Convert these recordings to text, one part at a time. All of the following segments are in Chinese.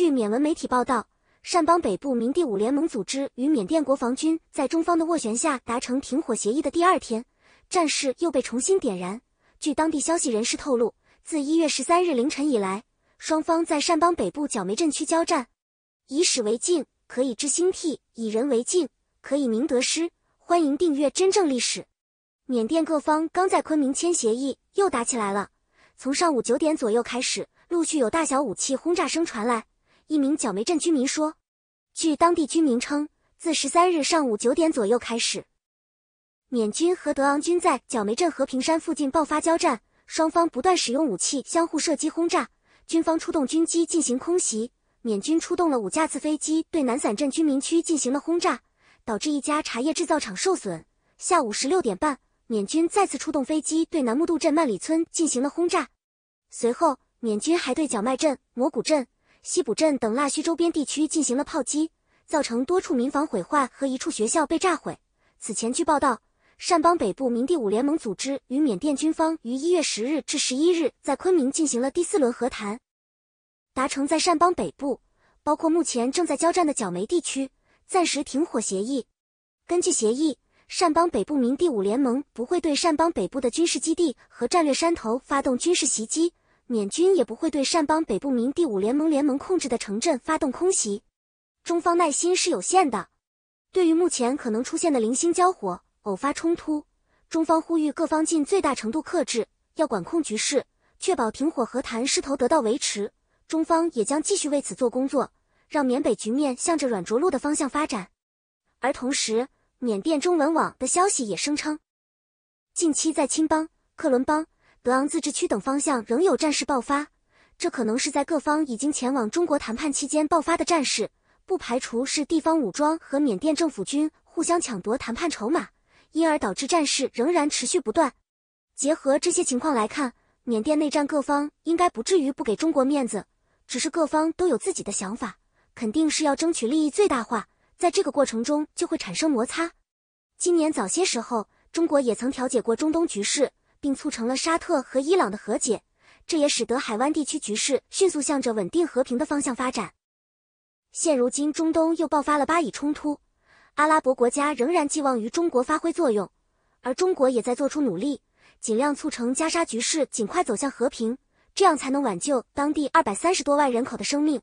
据缅文媒体报道，善邦北部明第五联盟组织与缅甸国防军在中方的斡旋下达成停火协议的第二天，战事又被重新点燃。据当地消息人士透露，自一月十三日凌晨以来，双方在善邦北部角梅镇区交战。以史为镜，可以知兴替；以人为镜，可以明得失。欢迎订阅《真正历史》。缅甸各方刚在昆明签协议，又打起来了。从上午九点左右开始，陆续有大小武器轰炸声传来。一名角梅镇居民说：“据当地居民称，自十三日上午九点左右开始，缅军和德昂军在角梅镇和平山附近爆发交战，双方不断使用武器相互射击、轰炸。军方出动军机进行空袭，缅军出动了五架次飞机对南伞镇居民区进行了轰炸，导致一家茶叶制造厂受损。下午十六点半，缅军再次出动飞机对南木渡镇曼里村进行了轰炸。随后，缅军还对角麦镇、磨谷镇。”西浦镇等腊戌周边地区进行了炮击，造成多处民房毁坏和一处学校被炸毁。此前据报道，掸邦北部民地五联盟组织与缅甸军方于一月十日至十一日在昆明进行了第四轮和谈，达成在掸邦北部，包括目前正在交战的角梅地区，暂时停火协议。根据协议，掸邦北部民地五联盟不会对掸邦北部的军事基地和战略山头发动军事袭击。缅军也不会对善邦北部民第五联盟联盟控制的城镇发动空袭，中方耐心是有限的。对于目前可能出现的零星交火、偶发冲突，中方呼吁各方尽最大程度克制，要管控局势，确保停火和谈势头得到维持。中方也将继续为此做工作，让缅北局面向着软着陆的方向发展。而同时，缅甸中文网的消息也声称，近期在青邦、克伦邦。德昂自治区等方向仍有战事爆发，这可能是在各方已经前往中国谈判期间爆发的战事，不排除是地方武装和缅甸政府军互相抢夺谈判筹码，因而导致战事仍然持续不断。结合这些情况来看，缅甸内战各方应该不至于不给中国面子，只是各方都有自己的想法，肯定是要争取利益最大化，在这个过程中就会产生摩擦。今年早些时候，中国也曾调解过中东局势。并促成了沙特和伊朗的和解，这也使得海湾地区局势迅速向着稳定和平的方向发展。现如今，中东又爆发了巴以冲突，阿拉伯国家仍然寄望于中国发挥作用，而中国也在做出努力，尽量促成加沙局势尽快走向和平，这样才能挽救当地二百三十多万人口的生命。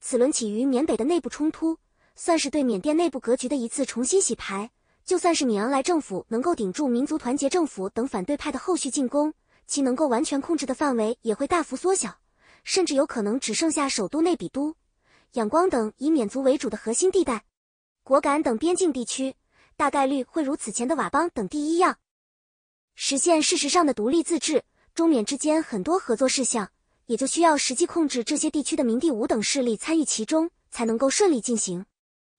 此轮起于缅北的内部冲突，算是对缅甸内部格局的一次重新洗牌。就算是米昂莱政府能够顶住民族团结政府等反对派的后续进攻，其能够完全控制的范围也会大幅缩小，甚至有可能只剩下首都内比都、仰光等以缅族为主的核心地带，果敢等边境地区大概率会如此前的佤邦等第一样，实现事实上的独立自治。中缅之间很多合作事项也就需要实际控制这些地区的民地五等势力参与其中，才能够顺利进行。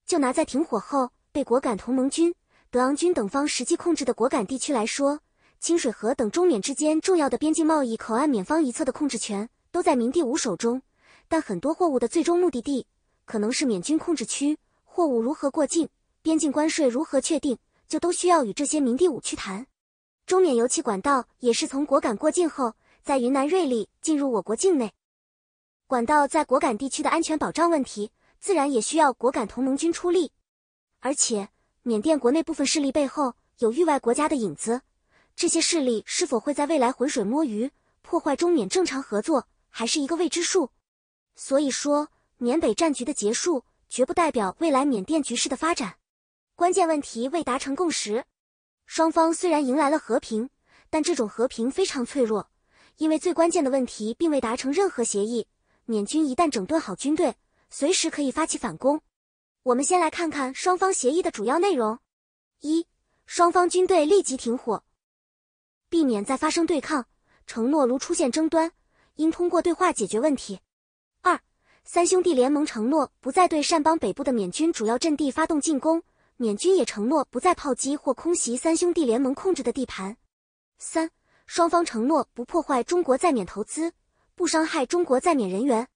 就拿在停火后被果敢同盟军。德昂军等方实际控制的果敢地区来说，清水河等中缅之间重要的边境贸易口岸，缅方一侧的控制权都在民帝五手中。但很多货物的最终目的地可能是缅军控制区，货物如何过境，边境关税如何确定，就都需要与这些民帝五去谈。中缅油气管道也是从果敢过境后，在云南瑞丽进入我国境内，管道在果敢地区的安全保障问题，自然也需要果敢同盟军出力，而且。缅甸国内部分势力背后有域外国家的影子，这些势力是否会在未来浑水摸鱼，破坏中缅正常合作，还是一个未知数。所以说，缅北战局的结束，绝不代表未来缅甸局势的发展。关键问题未达成共识，双方虽然迎来了和平，但这种和平非常脆弱，因为最关键的问题并未达成任何协议。缅军一旦整顿好军队，随时可以发起反攻。我们先来看看双方协议的主要内容：一、双方军队立即停火，避免再发生对抗；承诺如出现争端，应通过对话解决问题。二、三兄弟联盟承诺不再对善邦北部的缅军主要阵地发动进攻，缅军也承诺不再炮击或空袭三兄弟联盟控制的地盘。三、双方承诺不破坏中国在缅投资，不伤害中国在缅人员。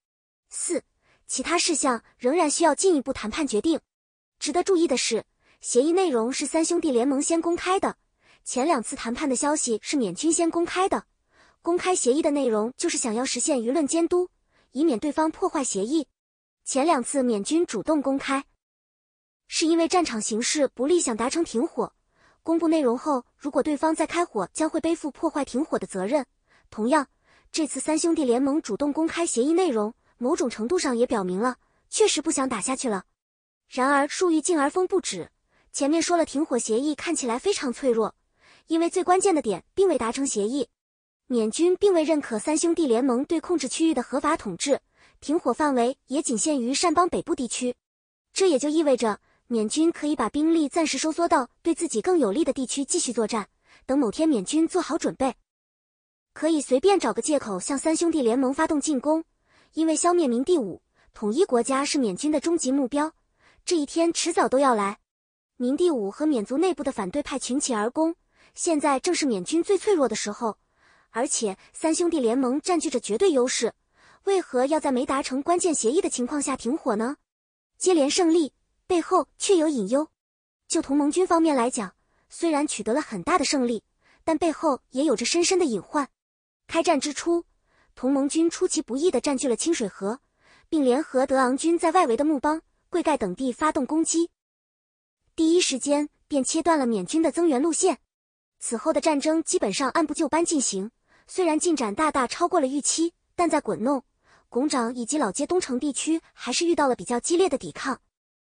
四。其他事项仍然需要进一步谈判决定。值得注意的是，协议内容是三兄弟联盟先公开的，前两次谈判的消息是缅军先公开的。公开协议的内容就是想要实现舆论监督，以免对方破坏协议。前两次缅军主动公开，是因为战场形势不利，想达成停火。公布内容后，如果对方再开火，将会背负破坏停火的责任。同样，这次三兄弟联盟主动公开协议内容。某种程度上也表明了，确实不想打下去了。然而树欲静而风不止。前面说了，停火协议看起来非常脆弱，因为最关键的点并未达成协议。缅军并未认可三兄弟联盟对控制区域的合法统治，停火范围也仅限于善邦北部地区。这也就意味着，缅军可以把兵力暂时收缩到对自己更有利的地区继续作战，等某天缅军做好准备，可以随便找个借口向三兄弟联盟发动进攻。因为消灭明第五、统一国家是缅军的终极目标，这一天迟早都要来。明帝武和缅族内部的反对派群起而攻，现在正是缅军最脆弱的时候。而且三兄弟联盟占据着绝对优势，为何要在没达成关键协议的情况下停火呢？接连胜利背后确有隐忧。就同盟军方面来讲，虽然取得了很大的胜利，但背后也有着深深的隐患。开战之初。同盟军出其不意的占据了清水河，并联合德昂军在外围的木邦、贵盖等地发动攻击，第一时间便切断了缅军的增援路线。此后的战争基本上按部就班进行，虽然进展大大超过了预期，但在滚弄、拱掌以及老街东城地区还是遇到了比较激烈的抵抗。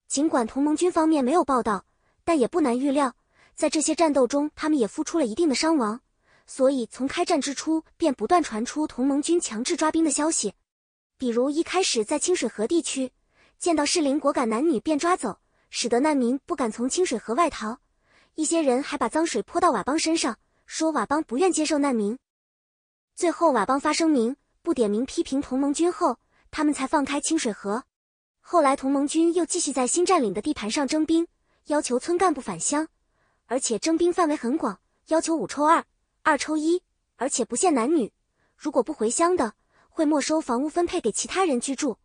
尽管同盟军方面没有报道，但也不难预料，在这些战斗中，他们也付出了一定的伤亡。所以，从开战之初便不断传出同盟军强制抓兵的消息。比如一开始在清水河地区，见到适龄果敢男女便抓走，使得难民不敢从清水河外逃。一些人还把脏水泼到佤邦身上，说佤邦不愿接受难民。最后佤邦发声明，不点名批评同盟军后，他们才放开清水河。后来同盟军又继续在新占领的地盘上征兵，要求村干部返乡，而且征兵范围很广，要求五抽二。二抽一，而且不限男女。如果不回乡的，会没收房屋分配给其他人居住。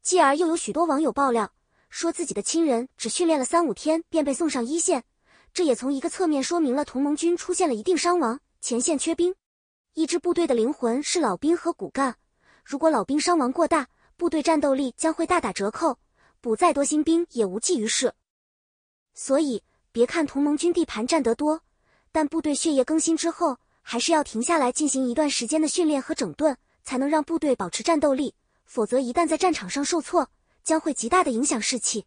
继而又有许多网友爆料说，自己的亲人只训练了三五天便被送上一线，这也从一个侧面说明了同盟军出现了一定伤亡，前线缺兵。一支部队的灵魂是老兵和骨干，如果老兵伤亡过大，部队战斗力将会大打折扣，补再多新兵也无济于事。所以，别看同盟军地盘占得多。但部队血液更新之后，还是要停下来进行一段时间的训练和整顿，才能让部队保持战斗力。否则，一旦在战场上受挫，将会极大的影响士气。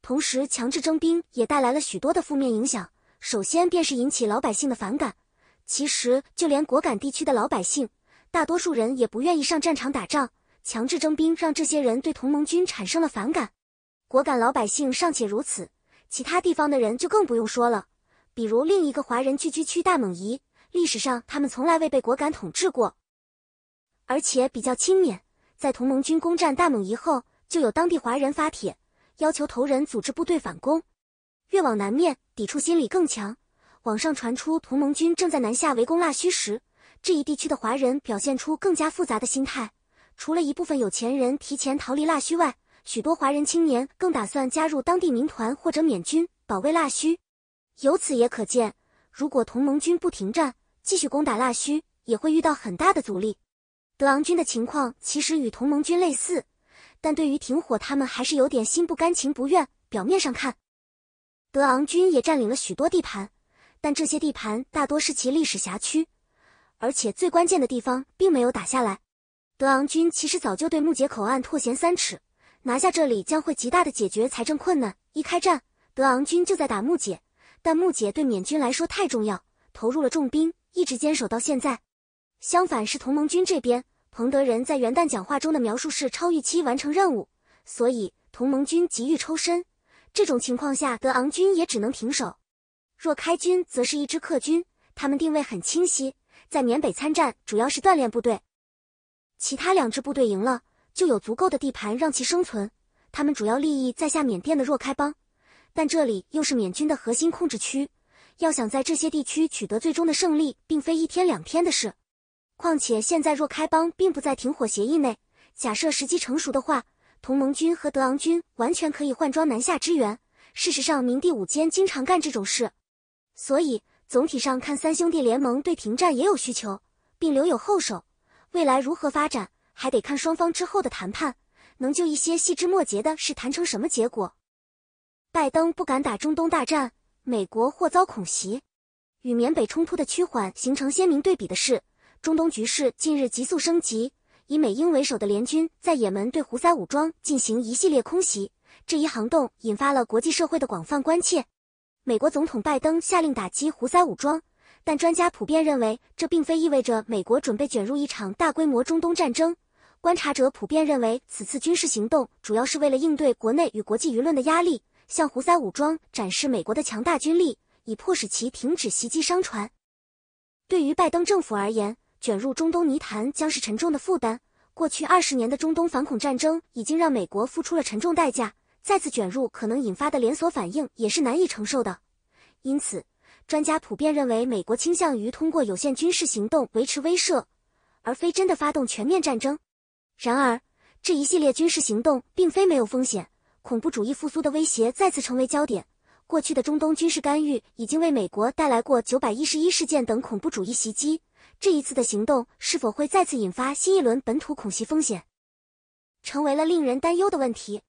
同时，强制征兵也带来了许多的负面影响。首先便是引起老百姓的反感。其实，就连果敢地区的老百姓，大多数人也不愿意上战场打仗。强制征兵让这些人对同盟军产生了反感。果敢老百姓尚且如此，其他地方的人就更不用说了。比如另一个华人聚居区大勐夷，历史上他们从来未被果敢统治过，而且比较亲缅。在同盟军攻占大勐夷后，就有当地华人发帖要求头人组织部队反攻。越往南面，抵触心理更强。网上传出同盟军正在南下围攻腊戌时，这一地区的华人表现出更加复杂的心态。除了一部分有钱人提前逃离腊戌外，许多华人青年更打算加入当地民团或者缅军保卫腊戌。由此也可见，如果同盟军不停战，继续攻打腊戌，也会遇到很大的阻力。德昂军的情况其实与同盟军类似，但对于停火，他们还是有点心不甘情不愿。表面上看，德昂军也占领了许多地盘，但这些地盘大多是其历史辖区，而且最关键的地方并没有打下来。德昂军其实早就对木姐口岸拓弦三尺，拿下这里将会极大的解决财政困难。一开战，德昂军就在打木解。但木姐对缅军来说太重要，投入了重兵，一直坚守到现在。相反是同盟军这边，彭德仁在元旦讲话中的描述是超预期完成任务，所以同盟军急于抽身。这种情况下，德昂军也只能停手。若开军则是一支客军，他们定位很清晰，在缅北参战主要是锻炼部队。其他两支部队赢了，就有足够的地盘让其生存。他们主要利益在下缅甸的若开邦。但这里又是缅军的核心控制区，要想在这些地区取得最终的胜利，并非一天两天的事。况且现在若开邦并不在停火协议内，假设时机成熟的话，同盟军和德昂军完全可以换装南下支援。事实上，明帝五坚经常干这种事。所以总体上看，三兄弟联盟对停战也有需求，并留有后手。未来如何发展，还得看双方之后的谈判，能就一些细枝末节的事谈成什么结果。拜登不敢打中东大战，美国或遭恐袭。与缅北冲突的趋缓形成鲜明对比的是，中东局势近日急速升级。以美英为首的联军在也门对胡塞武装进行一系列空袭，这一行动引发了国际社会的广泛关切。美国总统拜登下令打击胡塞武装，但专家普遍认为，这并非意味着美国准备卷入一场大规模中东战争。观察者普遍认为，此次军事行动主要是为了应对国内与国际舆论的压力。向胡塞武装展示美国的强大军力，以迫使其停止袭击商船。对于拜登政府而言，卷入中东泥潭将是沉重的负担。过去二十年的中东反恐战争已经让美国付出了沉重代价，再次卷入可能引发的连锁反应也是难以承受的。因此，专家普遍认为，美国倾向于通过有限军事行动维持威慑，而非真的发动全面战争。然而，这一系列军事行动并非没有风险。恐怖主义复苏的威胁再次成为焦点。过去的中东军事干预已经为美国带来过九百一十一事件等恐怖主义袭击，这一次的行动是否会再次引发新一轮本土恐袭风险，成为了令人担忧的问题。